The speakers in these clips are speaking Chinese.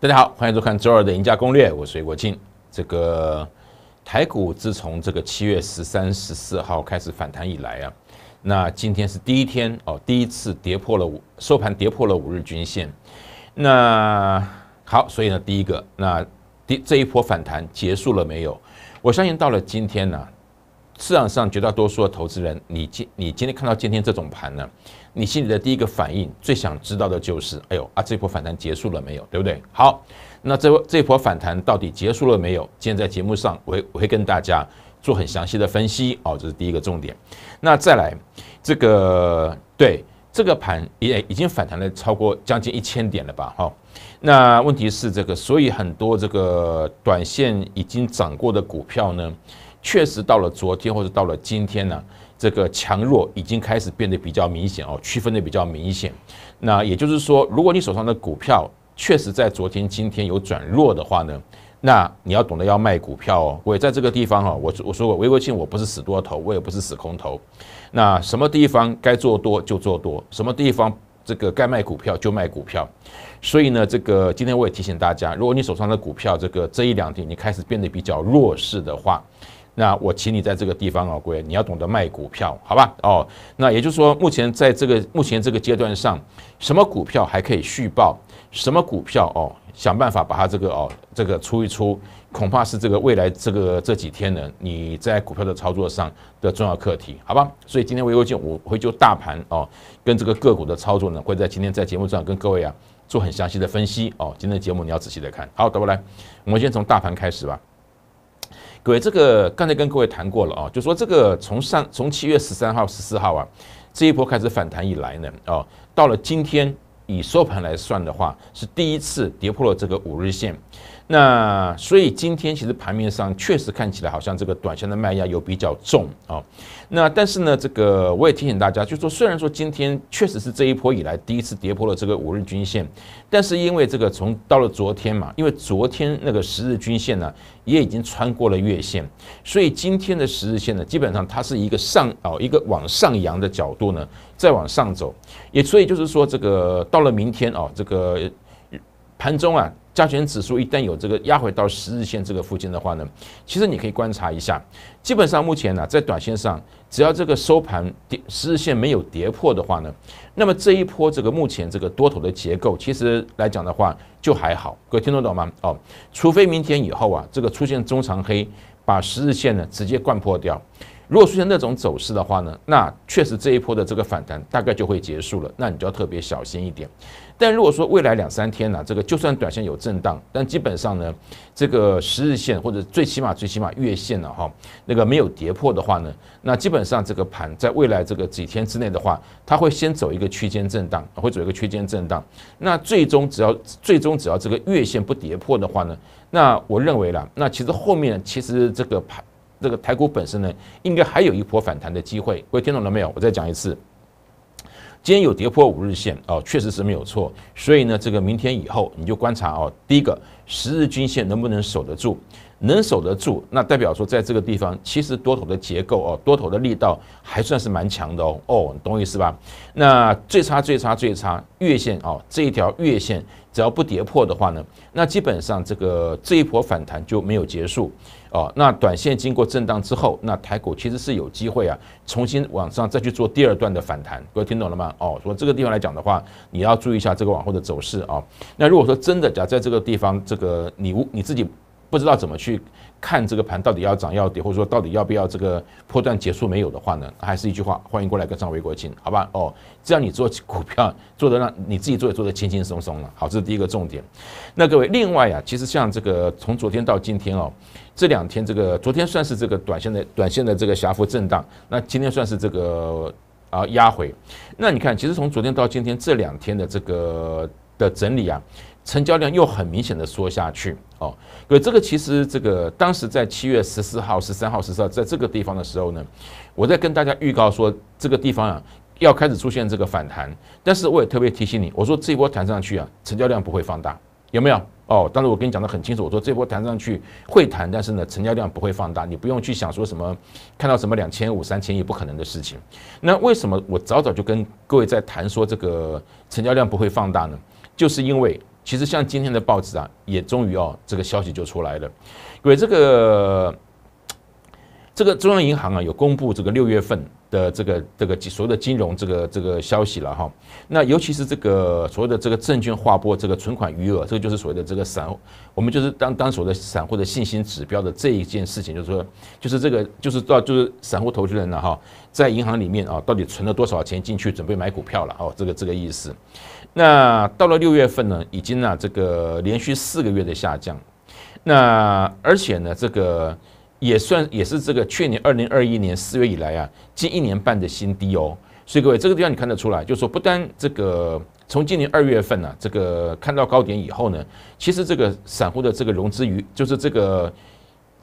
大家好，欢迎收看周二的赢家攻略。我随国庆。这个台股自从这个七月十三、十四号开始反弹以来啊，那今天是第一天哦，第一次跌破了五收盘，跌破了五日均线。那好，所以呢，第一个，那第这一波反弹结束了没有？我相信到了今天呢，市场上绝大多数的投资人，你今你今天看到今天这种盘呢？你心里的第一个反应，最想知道的就是，哎呦啊，这波反弹结束了没有？对不对？好，那这波这波反弹到底结束了没有？今天在节目上，我会我会跟大家做很详细的分析哦，这是第一个重点。那再来，这个对这个盘也已经反弹了超过将近一千点了吧？哈，那问题是这个，所以很多这个短线已经涨过的股票呢，确实到了昨天或者到了今天呢。这个强弱已经开始变得比较明显哦，区分的比较明显。那也就是说，如果你手上的股票确实在昨天、今天有转弱的话呢，那你要懂得要卖股票哦。我也在这个地方哈，我我说过，微国庆我不是死多头，我也不是死空头。那什么地方该做多就做多，什么地方这个该卖股票就卖股票。所以呢，这个今天我也提醒大家，如果你手上的股票这个这一两天你开始变得比较弱势的话，那我请你在这个地方啊，各位，你要懂得卖股票，好吧？哦，那也就是说，目前在这个目前这个阶段上，什么股票还可以续报，什么股票哦，想办法把它这个哦，这个出一出，恐怕是这个未来这个这几天呢，你在股票的操作上的重要课题，好吧？所以今天我有就我会就大盘哦，跟这个个股的操作呢，会在今天在节目上跟各位啊做很详细的分析哦。今天的节目你要仔细的看，好，得不来，我们先从大盘开始吧。对这个，刚才跟各位谈过了啊，就说这个从上从七月十三号、十四号啊，这一波开始反弹以来呢，哦，到了今天以收盘来算的话，是第一次跌破了这个五日线。那所以今天其实盘面上确实看起来好像这个短线的卖压有比较重啊。那但是呢，这个我也提醒大家，就说虽然说今天确实是这一波以来第一次跌破了这个五日均线，但是因为这个从到了昨天嘛，因为昨天那个十日均线呢也已经穿过了月线，所以今天的十日线呢基本上它是一个上哦一个往上扬的角度呢再往上走，也所以就是说这个到了明天哦这个。盘中啊，加权指数一旦有这个压回到十日线这个附近的话呢，其实你可以观察一下，基本上目前呢，在短线上，只要这个收盘跌十日线没有跌破的话呢，那么这一波这个目前这个多头的结构，其实来讲的话就还好，各位听得懂吗？哦，除非明天以后啊，这个出现中长黑，把十日线呢直接灌破掉，如果出现那种走势的话呢，那确实这一波的这个反弹大概就会结束了，那你就要特别小心一点。但如果说未来两三天呢，这个就算短线有震荡，但基本上呢，这个十日线或者最起码最起码月线呢，哈，那个没有跌破的话呢，那基本上这个盘在未来这个几天之内的话，它会先走一个区间震荡，会走一个区间震荡。那最终只要最终只要这个月线不跌破的话呢，那我认为啦，那其实后面其实这个盘这个台股本身呢，应该还有一波反弹的机会。各位听懂了没有？我再讲一次。天有跌破五日线哦，确实是没有错。所以呢，这个明天以后你就观察哦。第一个，十日均线能不能守得住？能守得住，那代表说在这个地方其实多头的结构哦，多头的力道还算是蛮强的哦。哦，你懂我意思吧？那最差最差最差月线哦，这一条月线只要不跌破的话呢，那基本上这个这一波反弹就没有结束。哦，那短线经过震荡之后，那台股其实是有机会啊，重新往上再去做第二段的反弹，各位听懂了吗？哦，说这个地方来讲的话，你要注意一下这个往后的走势啊。那如果说真的假，在这个地方，这个你你自己不知道怎么去看这个盘到底要涨要跌，或者说到底要不要这个破段结束没有的话呢？还是一句话，欢迎过来跟上韦国庆，好吧？哦，这样你做股票做的让你自己做也做的轻轻松松了。好，这是第一个重点。那各位，另外啊，其实像这个从昨天到今天哦。这两天这个昨天算是这个短线的短线的这个小幅震荡，那今天算是这个啊压回。那你看，其实从昨天到今天这两天的这个的整理啊，成交量又很明显的缩下去哦。所以这个其实这个当时在七月十四号、十三号、十四号在这个地方的时候呢，我在跟大家预告说这个地方啊要开始出现这个反弹，但是我也特别提醒你，我说这一波弹上去啊，成交量不会放大，有没有？哦，当时我跟你讲的很清楚，我说这波谈上去会谈，但是呢，成交量不会放大，你不用去想说什么，看到什么两千五、三千亿不可能的事情。那为什么我早早就跟各位在谈说这个成交量不会放大呢？就是因为其实像今天的报纸啊，也终于哦，这个消息就出来了，因为这个这个中央银行啊有公布这个六月份。的这个这个所有的金融这个这个消息了哈，那尤其是这个所谓的这个证券划拨这个存款余额，这个就是所谓的这个散，我们就是当当所谓的散户的信心指标的这一件事情，就是说，就是这个就是到就是散户投资人了哈，在银行里面啊，到底存了多少钱进去准备买股票了哦，这个这个意思。那到了六月份呢，已经呢这个连续四个月的下降，那而且呢这个。也算也是这个去年二零二一年四月以来啊，近一年半的新低哦。所以各位这个地方你看得出来，就说不单这个从今年二月份呢，这个看到高点以后呢，其实这个散户的这个融资余就是这个。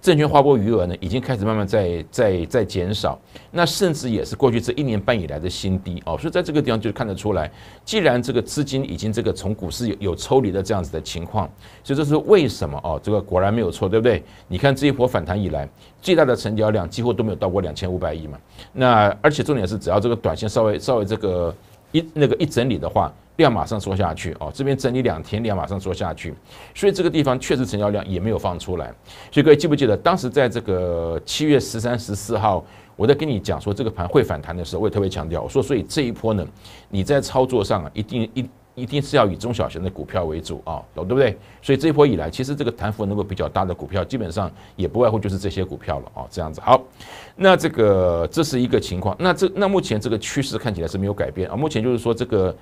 证券划拨余额呢，已经开始慢慢在在在减少，那甚至也是过去这一年半以来的新低哦，所以在这个地方就看得出来，既然这个资金已经这个从股市有有抽离的这样子的情况，所以这是为什么哦？这个果然没有错，对不对？你看这一波反弹以来，最大的成交量几乎都没有到过两千五百亿嘛，那而且重点是，只要这个短线稍微稍微这个一那个一整理的话。量马上缩下去啊！这边整理两天，量马上缩下去，所以这个地方确实成交量也没有放出来。所以各位记不记得，当时在这个七月十三、十四号，我在跟你讲说这个盘会反弹的时候，我也特别强调，我说所以这一波呢，你在操作上啊，一定一一定是要以中小型的股票为主啊，懂对不对？所以这一波以来，其实这个弹幅能够比较大的股票，基本上也不外乎就是这些股票了啊，这样子。好，那这个这是一个情况，那这那目前这个趋势看起来是没有改变啊，目前就是说这个。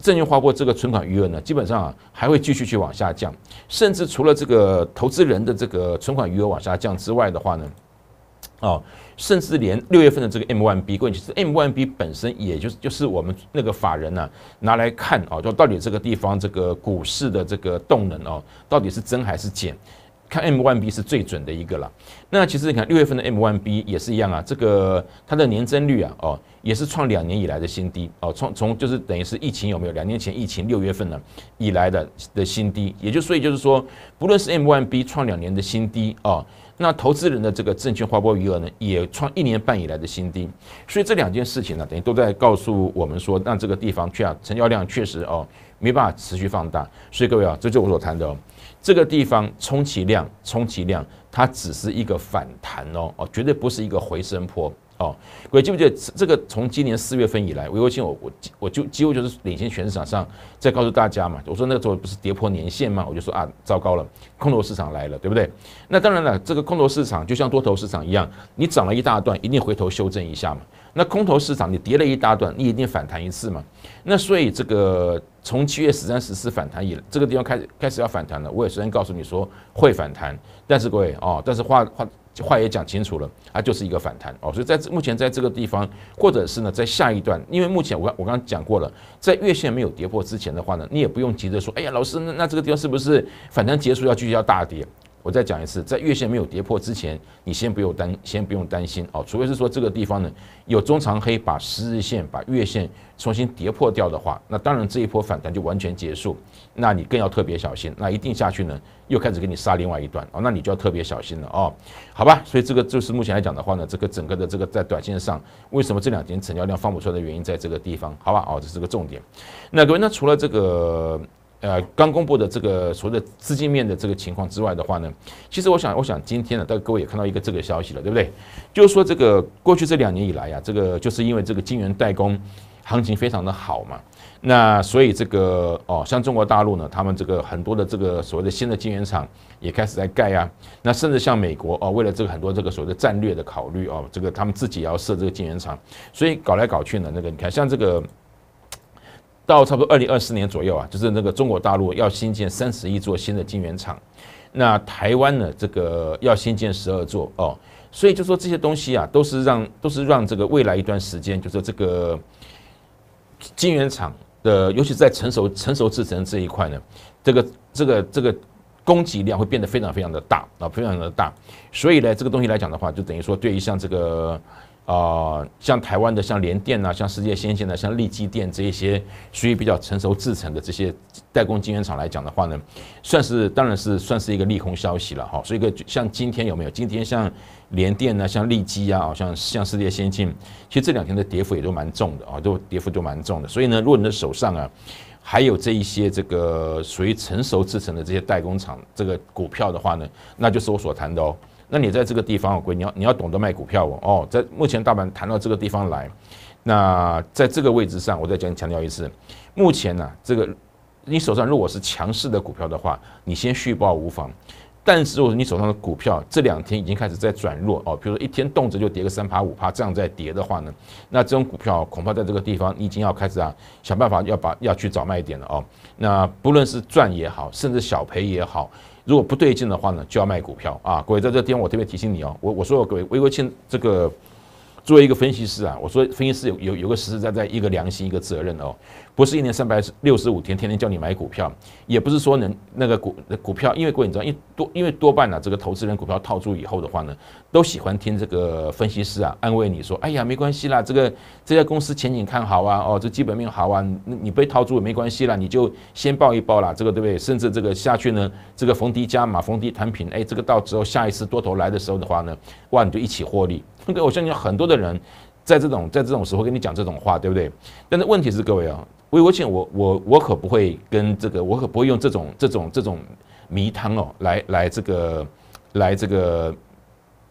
证券划拨这个存款余额呢，基本上还会继续去往下降，甚至除了这个投资人的这个存款余额往下降之外的话呢，哦，甚至连六月份的这个 M1B，关键其实 M1B 本身也就就是我们那个法人呢拿来看啊，就到底这个地方这个股市的这个动能哦，到底是增还是减？看 M one B 是最准的一个了，那其实你看六月份的 M one B 也是一样啊，这个它的年增率啊，哦也是创两年以来的新低哦，创从就是等于是疫情有没有？两年前疫情六月份呢以来的的新低，也就所以就是说，不论是 M one B 创两年的新低哦，那投资人的这个证券划拨余额呢也创一年半以来的新低，所以这两件事情呢，等于都在告诉我们说，那这个地方确成交量确实哦没办法持续放大，所以各位啊，这就我所谈的哦。这个地方充其量，充其量，它只是一个反弹哦，哦，绝对不是一个回升坡哦。记不记得这个从今年四月份以来，微微信我我我就几乎就是领先全市场上在告诉大家嘛，我说那个候不是跌破年线吗？我就说啊，糟糕了，空头市场来了，对不对？那当然了，这个空头市场就像多头市场一样，你涨了一大段，一定回头修正一下嘛。那空头市场你跌了一大段，你一定反弹一次嘛。那所以这个。从七月十三、十四反弹以这个地方开始开始要反弹了，我也首先告诉你说会反弹，但是各位哦，但是话话话也讲清楚了，它就是一个反弹哦，所以在目前在这个地方，或者是呢在下一段，因为目前我我刚刚讲过了，在月线没有跌破之前的话呢，你也不用急着说，哎呀，老师那那这个地方是不是反弹结束要继续要大跌？我再讲一次，在月线没有跌破之前，你先不用担，先不用担心哦。除非是说这个地方呢，有中长黑把十日线、把月线重新跌破掉的话，那当然这一波反弹就完全结束，那你更要特别小心。那一定下去呢，又开始给你杀另外一段哦，那你就要特别小心了哦，好吧？所以这个就是目前来讲的话呢，这个整个的这个在短线上，为什么这两天成交量放不出来的原因，在这个地方，好吧？哦，这是个重点。那各位，那除了这个。呃，刚公布的这个，所谓的资金面的这个情况之外的话呢，其实我想，我想今天呢，大家各位也看到一个这个消息了，对不对？就是说，这个过去这两年以来呀，这个就是因为这个晶圆代工行情非常的好嘛，那所以这个哦，像中国大陆呢，他们这个很多的这个所谓的新的晶圆厂也开始在盖啊，那甚至像美国哦，为了这个很多这个所谓的战略的考虑哦，这个他们自己要设这个晶圆厂，所以搞来搞去呢，那个你看，像这个。到差不多二零二四年左右啊，就是那个中国大陆要新建三十亿座新的晶圆厂，那台湾呢，这个要新建十二座哦，所以就说这些东西啊，都是让都是让这个未来一段时间，就是这个晶圆厂的，尤其在成熟成熟制程这一块呢，这个这个这个供给量会变得非常非常的大啊，非常的大，所以呢，这个东西来讲的话，就等于说对于像这个。啊，像台湾的像联电呐，像世界先进的像利基电这一些属于比较成熟制成的这些代工晶圆厂来讲的话呢，算是当然是算是一个利空消息了哈。所以个像今天有没有？今天像联电呢，像利基好像像世界先进，其实这两天的跌幅也都蛮重的啊，都跌幅都蛮重的。所以呢，如果你的手上啊还有这一些这个属于成熟制成的这些代工厂这个股票的话呢，那就是我所谈的哦。那你在这个地方哦，你要你要懂得卖股票哦。哦，在目前大盘谈到这个地方来，那在这个位置上，我再讲强调一次，目前呢，这个你手上如果是强势的股票的话，你先续报无妨。但是如果你手上的股票这两天已经开始在转弱哦，比如说一天动辄就跌个三趴五趴这样在跌的话呢，那这种股票恐怕在这个地方你已经要开始啊想办法要把要去找卖点了哦。那不论是赚也好，甚至小赔也好。如果不对劲的话呢，就要卖股票啊！各位在这边，我特别提醒你哦，我我说各位，魏国庆这个。作为一个分析师啊，我说分析师有有有个实实在在一个良心一个责任哦，不是一年三百六十五天天天叫你买股票，也不是说能那个股股票，因为各位你知道，因多因为多半呢这个投资人股票套住以后的话呢，都喜欢听这个分析师啊安慰你说，哎呀没关系啦，这个这家公司前景看好啊，哦这基本面好啊，你被套住也没关系啦，你就先抱一抱啦，这个对不对？甚至这个下去呢，这个逢低加码逢低摊平，哎，这个到之后下一次多头来的时候的话呢，哇你就一起获利。个我相信很多的人，在这种在这种时候跟你讲这种话，对不对？但是问题是，各位啊，魏国庆，我我我可不会跟这个，我可不会用这种这种这种迷汤哦，来来这个来这个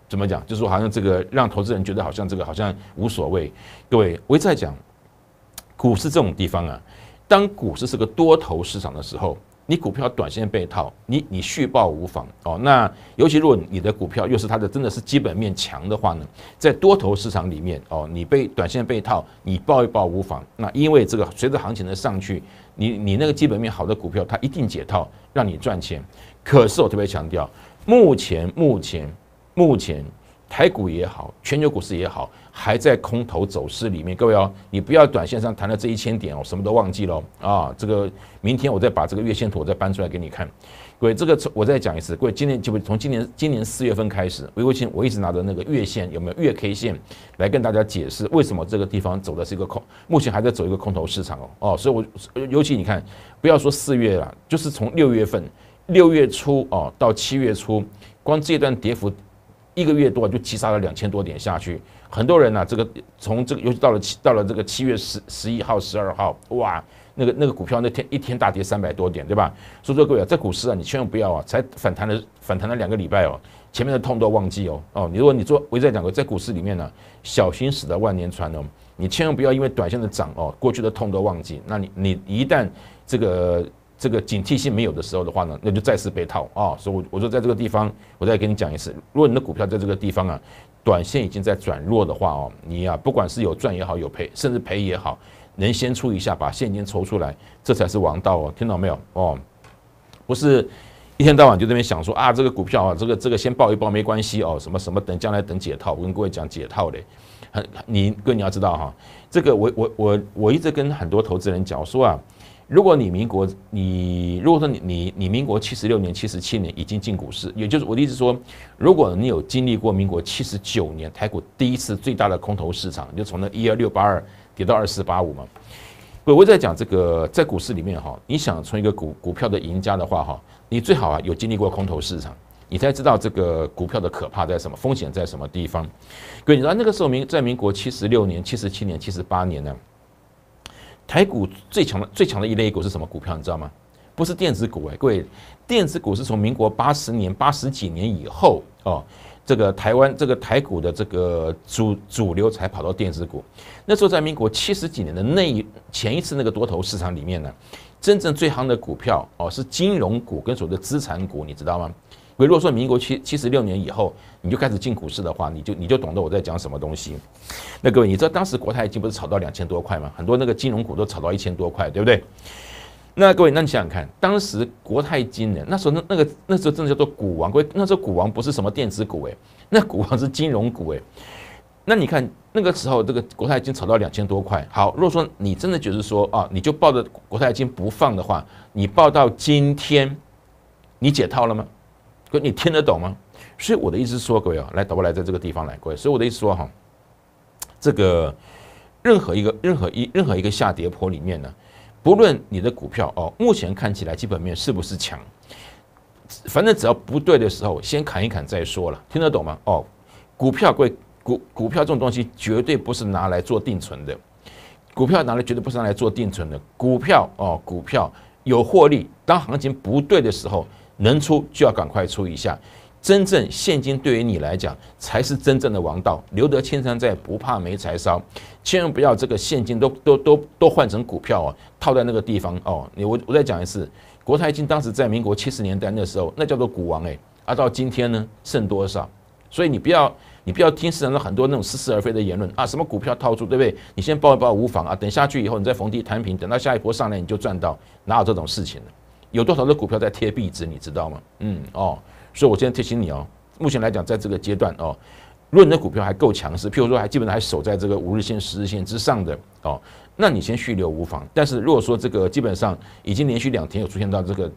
怎么讲？就是说，好像这个让投资人觉得好像这个好像无所谓。各位，我一再讲，股市这种地方啊，当股市是个多头市场的时候。你股票短线被套，你你续报无妨哦。那尤其如果你的股票又是它的真的是基本面强的话呢，在多头市场里面哦，你被短线被套，你报一报无妨。那因为这个随着行情的上去，你你那个基本面好的股票，它一定解套，让你赚钱。可是我特别强调，目前目前目前。台股也好，全球股市也好，还在空头走势里面。各位哦，你不要短线上谈了这一千点哦，什么都忘记了啊！这个明天我再把这个月线图再搬出来给你看。各位，这个我再讲一次，各位，今年就从今年今年四月份开始，魏国清我一直拿着那个月线有没有月 K 线来跟大家解释为什么这个地方走的是一个空，目前还在走一个空头市场哦。哦，所以我尤其你看，不要说四月了，就是从六月份六月初哦到七月初，光这段跌幅。一个月多就急杀了两千多点下去，很多人呐，这个从这个尤其到了七到了这个七月十十一号、十二号，哇，那个那个股票那天一天大跌三百多点，对吧？所以说各位啊，在股市啊，你千万不要啊，才反弹了反弹了两个礼拜哦，前面的痛都忘记哦哦，你如果你做，我再讲个，在股市里面呢，小心驶得万年船哦，你千万不要因为短线的涨哦，过去的痛都忘记，那你你一旦这个。这个警惕性没有的时候的话呢，那就再次被套啊！所以我我说，在这个地方，我再跟你讲一次：，如果你的股票在这个地方啊，短线已经在转弱的话哦，你呀，不管是有赚也好，有赔，甚至赔也好，能先出一下，把现金抽出来，这才是王道哦！听到没有？哦，不是一天到晚就这边想说啊，这个股票啊，这个这个先报一报没关系哦，什么什么等将来等解套。我跟各位讲解套的，很你哥你要知道哈，这个我我我我一直跟很多投资人讲说啊。如果你民国，你如果说你你你民国七十六年、七十七年已经进股市，也就是我的意思说，如果你有经历过民国七十九年台股第一次最大的空头市场，你就从那一二六八二跌到二四八五嘛。各位在讲这个在股市里面哈，你想从一个股股票的赢家的话哈，你最好啊有经历过空头市场，你才知道这个股票的可怕在什么，风险在什么地方。各位你知道那个时候民在民国七十六年、七十七年、七十八年呢？台股最强的最强的一类股是什么股票？你知道吗？不是电子股哎，各位，电子股是从民国八十年八十几年以后哦，这个台湾这个台股的这个主主流才跑到电子股。那时候在民国七十几年的那一前一次那个多头市场里面呢，真正最夯的股票哦是金融股跟所谓的资产股，你知道吗？如果说民国七七十六年以后你就开始进股市的话，你就你就懂得我在讲什么东西。那各位，你知道当时国泰金不是炒到两千多块吗？很多那个金融股都炒到一千多块，对不对？那各位，那你想想看，当时国泰金呢？那时候那那个那时候真的叫做股王，各位那时候股王不是什么电子股哎，那股王是金融股哎。那你看那个时候这个国泰金炒到两千多块。好，如果说你真的觉得说啊，你就抱着国泰金不放的话，你抱到今天，你解套了吗？哥，你听得懂吗？所以我的意思说，各位啊，来导不来在这个地方来，各位。所以我的意思说哈，这个任何一个任何一任何一个下跌坡里面呢，不论你的股票哦，目前看起来基本面是不是强，反正只要不对的时候，先砍一砍再说了，听得懂吗？哦，股票，贵股股票这种东西绝对不是拿来做定存的，股票拿来绝对不是拿来做定存的。股票哦，股票有获利，当行情不对的时候。能出就要赶快出一下，真正现金对于你来讲才是真正的王道。留得青山在，不怕没柴烧。千万不要这个现金都都都都换成股票哦，套在那个地方哦。你我我再讲一次，国泰金当时在民国七十年代那时候，那叫做股王哎，而到今天呢，剩多少？所以你不要你不要听市场上很多那种似是而非的言论啊，什么股票套住，对不对？你先抱一抱无妨啊，等下去以后你再逢低摊平，等到下一波上来你就赚到，哪有这种事情有多少的股票在贴壁纸，你知道吗？嗯哦，所以我今天提醒你哦，目前来讲，在这个阶段哦，如果你的股票还够强势，譬如说还基本上还守在这个五日线、十日线之上的哦，那你先蓄留无妨。但是如果说这个基本上已经连续两天有出现到这个。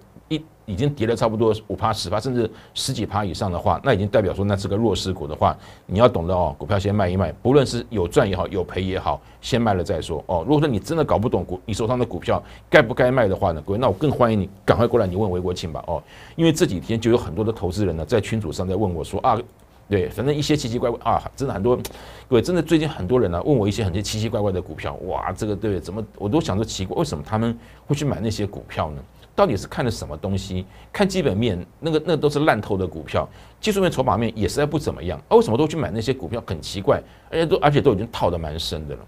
已经跌了差不多五趴、十趴，甚至十几趴以上的话，那已经代表说那是个弱势股的话，你要懂得哦，股票先卖一卖，不论是有赚也好，有赔也好，先卖了再说哦。如果说你真的搞不懂股，你手上的股票该不该卖的话呢，各位，那我更欢迎你赶快过来，你问韦国庆吧哦，因为这几天就有很多的投资人呢在群组上在问我说啊，对，反正一些奇奇怪怪啊，真的很多，各位真的最近很多人呢问我一些很些奇奇怪怪的股票，哇，这个对怎么我都想着奇怪，为什么他们会去买那些股票呢？到底是看的什么东西？看基本面，那个那都是烂透的股票，技术面、筹码面也实在不怎么样。哦，为什么都去买那些股票？很奇怪，而且都而且都已经套的蛮深的了。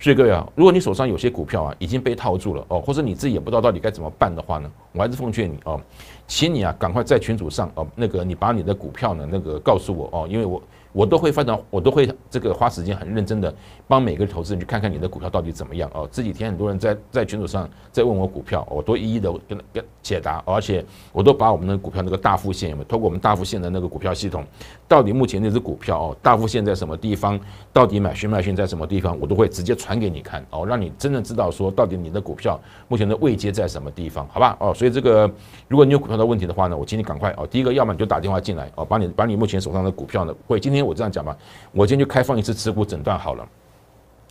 所以各位啊，如果你手上有些股票啊已经被套住了哦，或者你自己也不知道到底该怎么办的话呢，我还是奉劝你哦，请你啊赶快在群组上哦，那个你把你的股票呢那个告诉我哦，因为我。我都会发展，我都会这个花时间很认真的帮每个投资人去看看你的股票到底怎么样哦。这几天很多人在在群组上在问我股票，我都一一的跟跟解答，而且我都把我们的股票那个大复有？通过我们大复线的那个股票系统，到底目前那只股票哦，大复线在什么地方，到底买需买讯在什么地方，我都会直接传给你看哦，让你真正知道说到底你的股票目前的位阶在什么地方，好吧哦。所以这个如果你有股票的问题的话呢，我请你赶快哦。第一个，要么你就打电话进来哦，把你把你目前手上的股票呢会今天。我这样讲吧，我今天就开放一次持股诊断好了。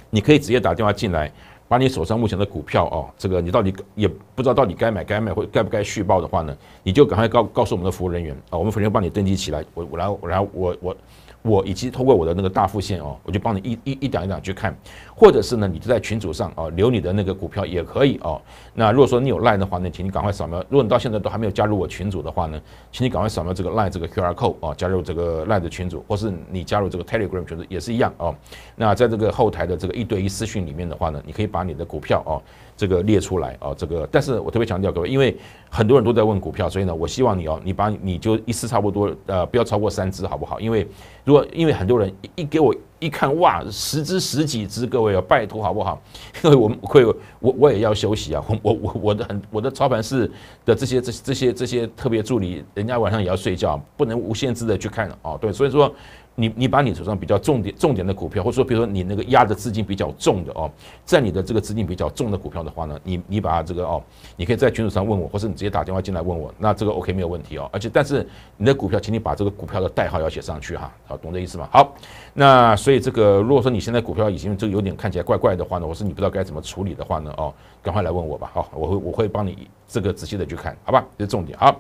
你可以直接打电话进来，把你手上目前的股票哦，这个你到底也不知道到底该买该卖或该不该续报的话呢，你就赶快告告诉我们的服务人员啊，我们服务人员帮你登记起来。我我然后然后我我。我以及通过我的那个大副线哦，我就帮你一一一点一点去看，或者是呢，你就在群组上哦留你的那个股票也可以哦。那如果说你有 Line 的话呢，请你赶快扫描；如果你到现在都还没有加入我群组的话呢，请你赶快扫描这个 Line 这个 QR code 啊，加入这个 Line 的群组，或是你加入这个 Telegram 群组也是一样哦。那在这个后台的这个一对一私讯里面的话呢，你可以把你的股票哦。这个列出来啊，这个，但是我特别强调各位，因为很多人都在问股票，所以呢，我希望你哦，你把你就一次差不多，呃，不要超过三支，好不好？因为如果因为很多人一给我一看，哇，十只十几只，各位啊，拜托好不好？因为我们会我我也要休息啊，我我我我的很我的操盘室的这些这这些这些特别助理，人家晚上也要睡觉，不能无限制的去看哦，对，所以说。你你把你手上比较重点重点的股票，或者说比如说你那个压的资金比较重的哦，在你的这个资金比较重的股票的话呢，你你把它这个哦，你可以在群组上问我，或者你直接打电话进来问我，那这个 OK 没有问题哦。而且但是你的股票，请你把这个股票的代号要写上去哈，好，懂这意思吗？好，那所以这个如果说你现在股票已经这有点看起来怪怪的话呢，我说你不知道该怎么处理的话呢，哦，赶快来问我吧，好，我会我会帮你这个仔细的去看好吧，这是重点啊。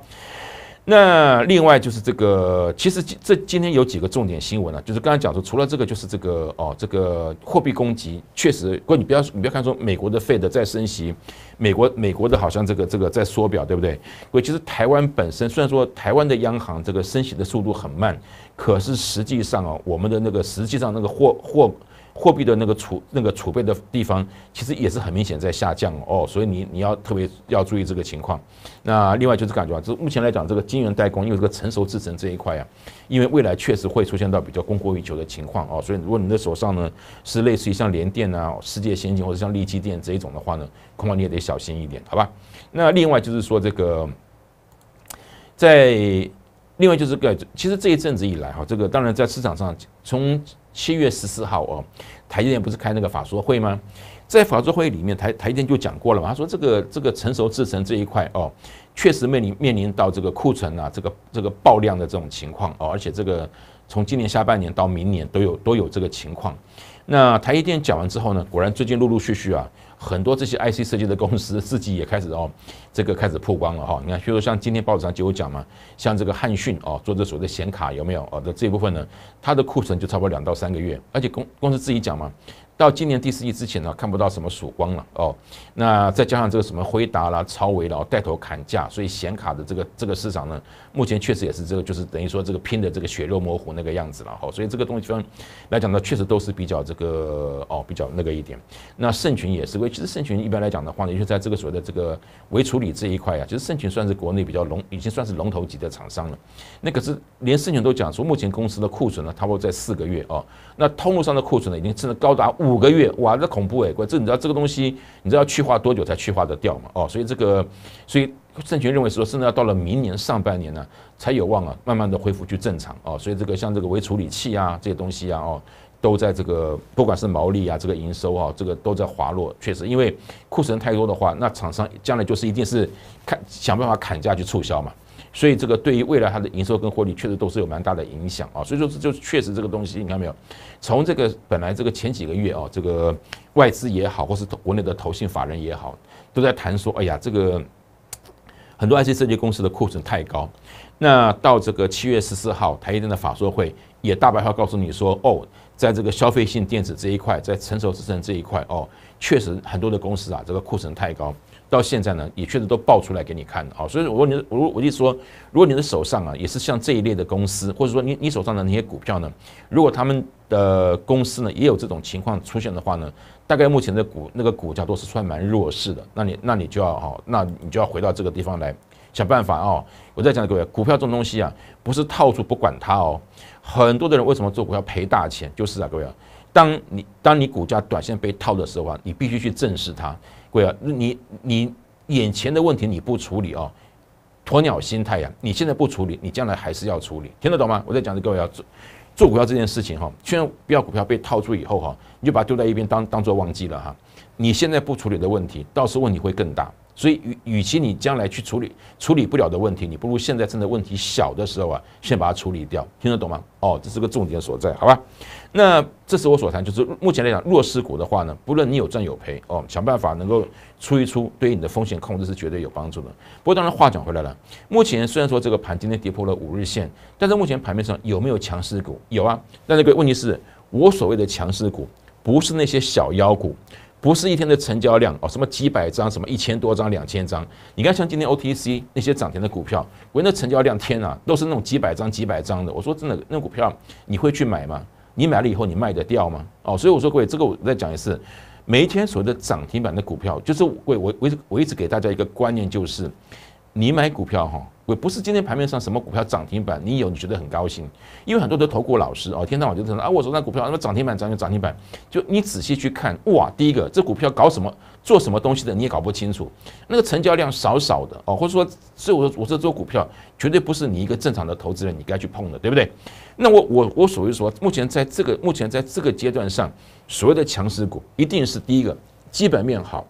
那另外就是这个，其实这今天有几个重点新闻呢。就是刚才讲说，除了这个，就是这个哦，这个货币供给确实，不过你不要你不要看说美国的费的在升息，美国美国的好像这个这个在缩表，对不对？不其实台湾本身虽然说台湾的央行这个升息的速度很慢，可是实际上啊，我们的那个实际上那个货货。货币的那个储那个储备的地方，其实也是很明显在下降哦，所以你你要特别要注意这个情况。那另外就是感觉，啊，就是目前来讲，这个晶圆代工因为这个成熟制程这一块啊，因为未来确实会出现到比较供过于求的情况哦，所以如果你的手上呢是类似于像联电啊、世界先进或者像力积电这一种的话呢，恐怕你也得小心一点，好吧？那另外就是说这个，在另外就是个，其实这一阵子以来哈，这个当然在市场上从。七月十四号哦，台积电不是开那个法说会吗？在法说会议里面，台台积电就讲过了嘛，他说这个这个成熟制程这一块哦，确实面临面临到这个库存啊，这个这个爆量的这种情况哦，而且这个从今年下半年到明年都有都有这个情况。那台积电讲完之后呢，果然最近陆陆续续啊，很多这些 IC 设计的公司自己也开始哦。这个开始曝光了哈，你看，比如像今天报纸上就有讲嘛，像这个汉讯哦，做这所谓的显卡有没有哦？这这部分呢，它的库存就差不多两到三个月，而且公公司自己讲嘛，到今年第四季之前呢，看不到什么曙光了哦。那再加上这个什么辉达啦、超维啦带头砍价，所以显卡的这个这个市场呢，目前确实也是这个，就是等于说这个拼的这个血肉模糊那个样子了哈。所以这个东西方来讲呢，确实都是比较这个哦，比较那个一点。那肾群也是，其实肾群一般来讲的话呢，就在这个所谓的这个微处理。理这一块呀，其实盛群算是国内比较龙，已经算是龙头级的厂商了。那可是连盛群都讲说，目前公司的库存呢，差不多在四个月哦。那通路上的库存呢，已经甚至高达五个月，哇，这恐怖哎！这你知道这个东西，你知道去化多久才去化的掉嘛？哦，所以这个，所以盛群认为说，甚至要到了明年上半年呢，才有望啊，慢慢的恢复去正常哦。所以这个像这个微处理器啊，这些东西啊，哦。都在这个，不管是毛利啊，这个营收啊，这个都在滑落。确实，因为库存太多的话，那厂商将来就是一定是看想办法砍价去促销嘛。所以这个对于未来它的营收跟获利，确实都是有蛮大的影响啊。所以说这就确实这个东西，你看没有？从这个本来这个前几个月啊，这个外资也好，或是国内的投信法人也好，都在谈说，哎呀，这个很多 IC 设计公司的库存太高。那到这个七月十四号，台积电的法说会也大白话告诉你说，哦。在这个消费性电子这一块，在成熟制产这一块哦，确实很多的公司啊，这个库存太高，到现在呢也确实都爆出来给你看的哦。所以我问你，我我就说，如果你的手上啊也是像这一类的公司，或者说你你手上的那些股票呢，如果他们的公司呢也有这种情况出现的话呢，大概目前的股那个股价都是算蛮弱势的，那你那你就要哦，那你就要回到这个地方来想办法哦。我在讲各位，股票这种东西啊，不是套住不管它哦。很多的人为什么做股票赔大钱？就是啊，各位啊，当你当你股价短线被套的时候啊，你必须去正视它，各位啊，你你眼前的问题你不处理哦，鸵鸟心态呀，你现在不处理，你将来还是要处理，听得懂吗？我在讲的各位要做做股票这件事情哈，千万不要股票被套住以后哈，你就把它丢在一边当当做忘记了哈，你现在不处理的问题，到时候问题会更大。所以与与其你将来去处理处理不了的问题，你不如现在趁的问题小的时候啊，先把它处理掉，听得懂吗？哦，这是个重点所在，好吧？那这是我所谈，就是目前来讲弱势股的话呢，不论你有赚有赔，哦，想办法能够出一出，对于你的风险控制是绝对有帮助的。不过当然话转回来了，目前虽然说这个盘今天跌破了五日线，但是目前盘面上有没有强势股？有啊，但那个问题是，我所谓的强势股不是那些小妖股。不是一天的成交量哦，什么几百张，什么一千多张、两千张。你看，像今天 OTC 那些涨停的股票，我那成交量，天啊，都是那种几百张、几百张的。我说真的，那股票你会去买吗？你买了以后，你卖得掉吗？哦，所以我说各位，这个我再讲一次，每一天所谓的涨停板的股票，就是为我我我一直给大家一个观念，就是。你买股票哈，我不是今天盘面上什么股票涨停板，你有你觉得很高兴，因为很多的投股老师哦，天天我就说啊，我手上股票什么涨停板，涨就涨停板，就你仔细去看哇，第一个这股票搞什么，做什么东西的你也搞不清楚，那个成交量少少的哦，或者说，所以我说我这做股票绝对不是你一个正常的投资人你该去碰的，对不对？那我我我所谓说，目前在这个目前在这个阶段上，所谓的强势股一定是第一个基本面好，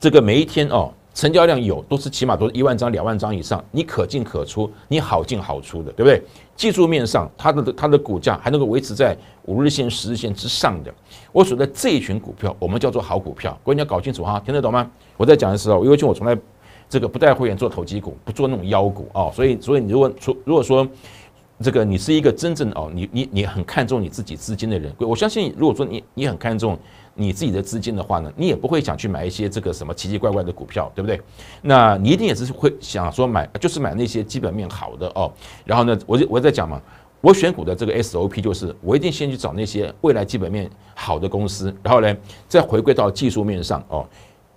这个每一天哦。成交量有，都是起码都是一万张、两万张以上，你可进可出，你好进好出的，对不对？技术面上，它的它的股价还能够维持在五日线、十日线之上的。我所在这一群股票，我们叫做好股票，各位要搞清楚哈，听得懂吗？我在讲的时候，尤因为我从来这个不带会员做投机股，不做那种妖股啊，所以所以你如果说如果说这个你是一个真正哦，你你你很看重你自己资金的人，我相信如果说你你很看重。你自己的资金的话呢，你也不会想去买一些这个什么奇奇怪怪的股票，对不对？那你一定也是会想说买，就是买那些基本面好的哦。然后呢，我就我在讲嘛，我选股的这个 SOP 就是，我一定先去找那些未来基本面好的公司，然后呢，再回归到技术面上哦，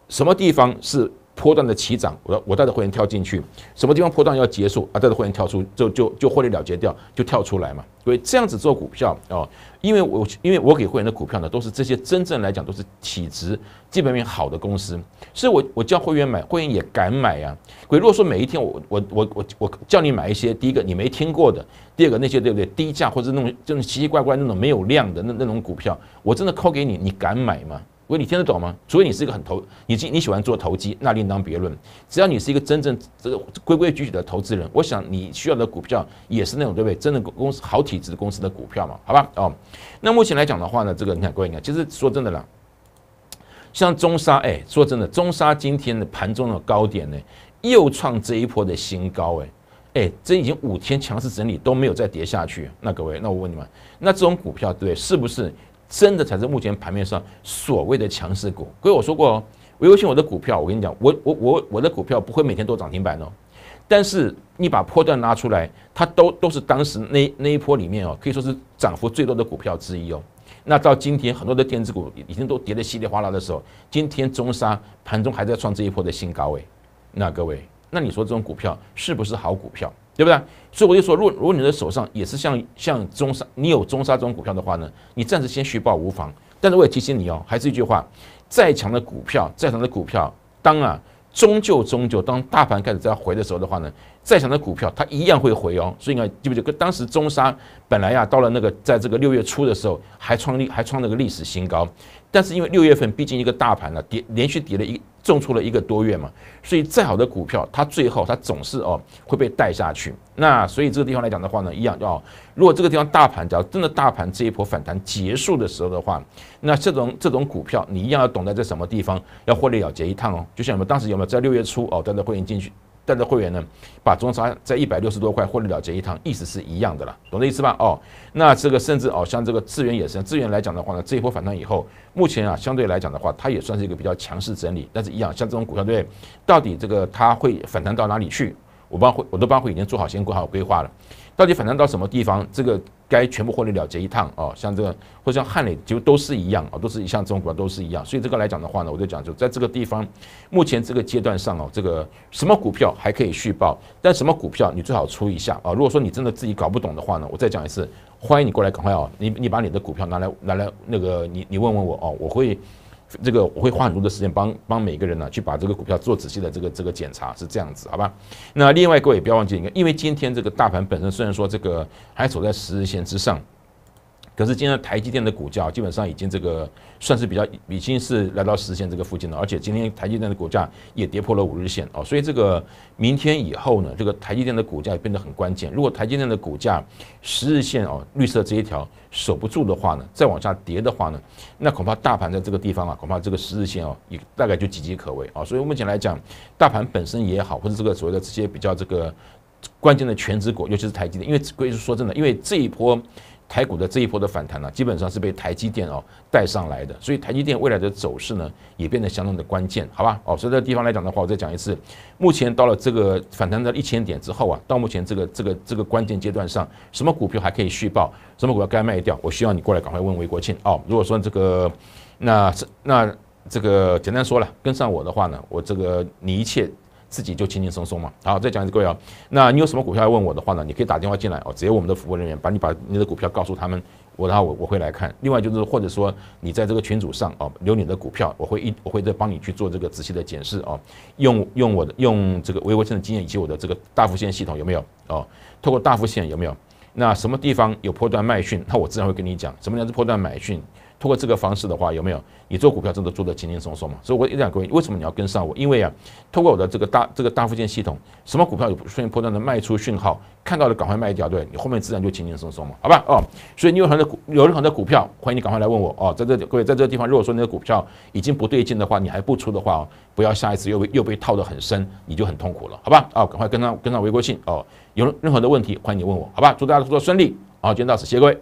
什么地方是波段的起涨，我我带着会员跳进去，什么地方波段要结束啊，带着会员跳出，就就就获利了结掉，就跳出来嘛。所以这样子做股票哦。因为我因为我给会员的股票呢，都是这些真正来讲都是体值基本面好的公司，所以我我叫会员买，会员也敢买啊。如果说每一天我我我我我叫你买一些，第一个你没听过的，第二个那些对不对低价或者那种就是奇奇怪怪那种没有量的那那种股票，我真的扣给你，你敢买吗？喂，你听得懂吗？除非你是一个很投，你喜你喜欢做投机，那另当别论。只要你是一个真正这个规规矩矩的投资人，我想你需要的股票也是那种，对不对？真的公司好体制公司的股票嘛？好吧，哦。那目前来讲的话呢，这个你看各位，你看，其实说真的啦，像中沙，哎，说真的，中沙今天的盘中的高点呢，又创这一波的新高，哎，哎，这已经五天强势整理都没有再跌下去。那各位，那我问你们，那这种股票对，是不是？真的才是目前盘面上所谓的强势股。各位我说过哦，我有信我的股票。我跟你讲，我我我我的股票不会每天都涨停板哦。但是你把波段拉出来，它都都是当时那那一波里面哦，可以说是涨幅最多的股票之一哦。那到今天很多的电子股已经都跌得稀里哗啦的时候，今天中沙盘中还在创这一波的新高位。那各位，那你说这种股票是不是好股票？对不对？所以我就说，如果如果你的手上也是像像中沙，你有中沙这种股票的话呢，你暂时先虚报无妨。但是我也提醒你哦，还是一句话，再强的股票，再强的股票，当啊终究终究当大盘开始在回的时候的话呢，再强的股票它一样会回哦。所以呢，记不记得当时中沙本来呀到了那个在这个六月初的时候还创历还创了个历史新高。但是因为六月份毕竟一个大盘呢，跌连续跌了一，重挫了一个多月嘛，所以再好的股票，它最后它总是哦会被带下去。那所以这个地方来讲的话呢，一样要如果这个地方大盘只要真的大盘这一波反弹结束的时候的话，那这种这种股票你一样要懂得在什么地方要获利了结一趟哦。就像我们当时有没有在六月初哦跟着会员进去？带着会员呢，把中长在一百六十多块获利了结一趟，意思是一样的了，懂这意思吧？哦，那这个甚至哦，像这个资源也是，资源来讲的话呢，这一波反弹以后，目前啊相对来讲的话，它也算是一个比较强势整理，但是一样，像这种股票对，到底这个它会反弹到哪里去？我帮会，我都帮会已经做好先规好规划了，到底反弹到什么地方，这个该全部获利了结一趟哦。像这个，或像汉磊，就都是一样啊，都是一像这种股都是一样。所以这个来讲的话呢，我就讲就在这个地方，目前这个阶段上哦，这个什么股票还可以续报，但什么股票你最好出一下啊。如果说你真的自己搞不懂的话呢，我再讲一次，欢迎你过来赶快哦，你你把你的股票拿来拿来那个，你你问问我哦，我会。这个我会花很多的时间帮帮每个人呢，去把这个股票做仔细的这个这个检查，是这样子，好吧？那另外各位不要忘记，你看，因为今天这个大盘本身虽然说这个还走在十日线之上。可是今天台积电的股价基本上已经这个算是比较已经是来到十线这个附近了，而且今天台积电的股价也跌破了五日线哦，所以这个明天以后呢，这个台积电的股价变得很关键。如果台积电的股价十日线哦绿色这一条守不住的话呢，再往下跌的话呢，那恐怕大盘在这个地方啊，恐怕这个十日线哦也大概就岌岌可危啊。所以目前来讲，大盘本身也好，或者这个所谓的这些比较这个关键的全职股，尤其是台积电，因为归说真的，因为这一波。台股的这一波的反弹呢，基本上是被台积电哦带上来的，所以台积电未来的走势呢，也变得相当的关键，好吧？哦，所以个地方来讲的话，我再讲一次，目前到了这个反弹到一千点之后啊，到目前这个这个这个关键阶段上，什么股票还可以续报，什么股票该卖掉，我需要你过来赶快问韦国庆哦。如果说这个，那那这个简单说了，跟上我的话呢，我这个你一切。自己就轻轻松松嘛。好，再讲一次各位啊，那你有什么股票要问我的话呢？你可以打电话进来哦，直接我们的服务人员把你把你的股票告诉他们，我然后我我会来看。另外就是或者说你在这个群组上哦留你的股票，我会一我会再帮你去做这个仔细的检视哦，用用我的用这个微微信的经验以及我的这个大幅线系统有没有哦？透过大幅线有没有？那什么地方有破断卖讯，那我自然会跟你讲什么叫做破断买讯。通过这个方式的话，有没有你做股票真的做的轻轻松松嘛？所以，我一然各位，为什么你要跟上我？因为啊，通过我的这个大这个大附件系统，什么股票有出现破断的卖出讯号，看到了赶快卖掉，对你后面自然就轻轻松松嘛？好吧，哦，所以你有很多股，有任何的股票，欢迎你赶快来问我哦。在这里，各位在这个地方，如果说你的股票已经不对劲的话，你还不出的话，哦，不要下一次又被又被套得很深，你就很痛苦了，好吧？哦，赶快跟上跟上微国信哦，有任何的问题，欢迎你问我，好吧？祝大家工作顺利，好，今天到此，谢谢各位。